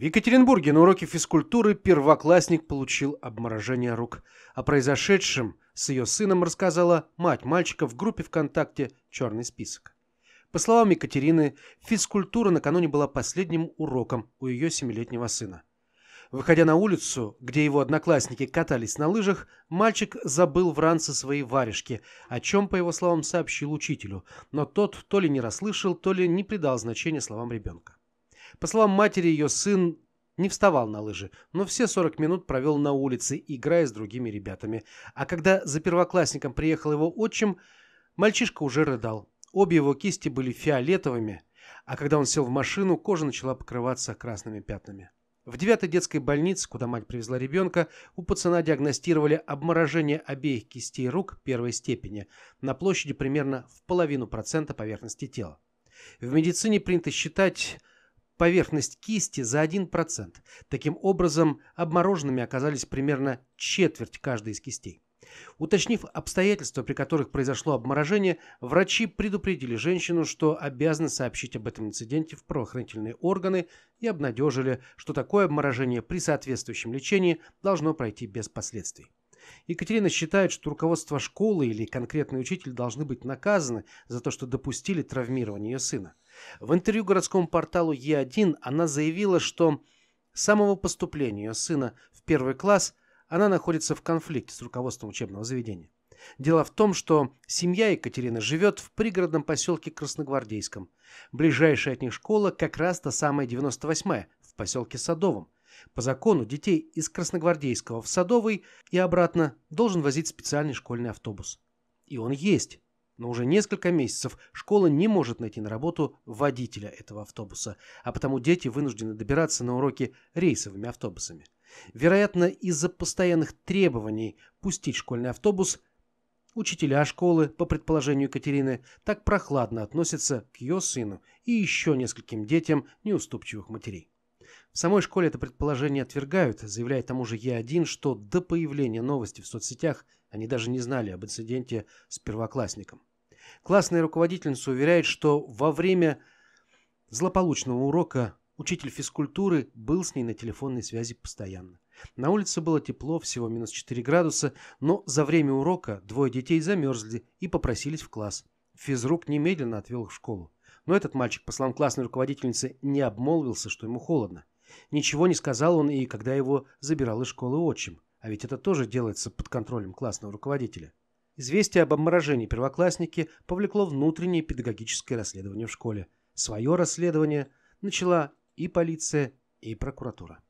В Екатеринбурге на уроке физкультуры первоклассник получил обморожение рук. О произошедшем с ее сыном рассказала мать мальчика в группе ВКонтакте «Черный список». По словам Екатерины, физкультура накануне была последним уроком у ее семилетнего сына. Выходя на улицу, где его одноклассники катались на лыжах, мальчик забыл в ранце свои варежки, о чем, по его словам, сообщил учителю, но тот то ли не расслышал, то ли не придал значения словам ребенка. По словам матери, ее сын не вставал на лыжи, но все 40 минут провел на улице, играя с другими ребятами. А когда за первоклассником приехал его отчим, мальчишка уже рыдал. Обе его кисти были фиолетовыми, а когда он сел в машину, кожа начала покрываться красными пятнами. В девятой детской больнице, куда мать привезла ребенка, у пацана диагностировали обморожение обеих кистей рук первой степени на площади примерно в половину процента поверхности тела. В медицине принято считать поверхность кисти за 1%. Таким образом, обмороженными оказались примерно четверть каждой из кистей. Уточнив обстоятельства, при которых произошло обморожение, врачи предупредили женщину, что обязаны сообщить об этом инциденте в правоохранительные органы и обнадежили, что такое обморожение при соответствующем лечении должно пройти без последствий. Екатерина считает, что руководство школы или конкретный учитель должны быть наказаны за то, что допустили травмирование ее сына. В интервью городскому порталу Е1 она заявила, что с самого поступления ее сына в первый класс она находится в конфликте с руководством учебного заведения. Дело в том, что семья Екатерины живет в пригородном поселке Красногвардейском. Ближайшая от них школа как раз та самая 98-я в поселке Садовом – по закону детей из Красногвардейского в Садовый и обратно должен возить специальный школьный автобус. И он есть. Но уже несколько месяцев школа не может найти на работу водителя этого автобуса, а потому дети вынуждены добираться на уроки рейсовыми автобусами. Вероятно, из-за постоянных требований пустить школьный автобус, учителя школы, по предположению Екатерины, так прохладно относятся к ее сыну и еще нескольким детям неуступчивых матерей. В самой школе это предположение отвергают, заявляя тому же Е1, что до появления новости в соцсетях они даже не знали об инциденте с первоклассником. Классная руководительница уверяет, что во время злополучного урока учитель физкультуры был с ней на телефонной связи постоянно. На улице было тепло, всего минус 4 градуса, но за время урока двое детей замерзли и попросились в класс. Физрук немедленно отвел их в школу. Но этот мальчик, по словам классной руководительницы, не обмолвился, что ему холодно. Ничего не сказал он и когда его забирал из школы отчим. А ведь это тоже делается под контролем классного руководителя. Известие об обморожении первоклассники повлекло внутреннее педагогическое расследование в школе. Свое расследование начала и полиция, и прокуратура.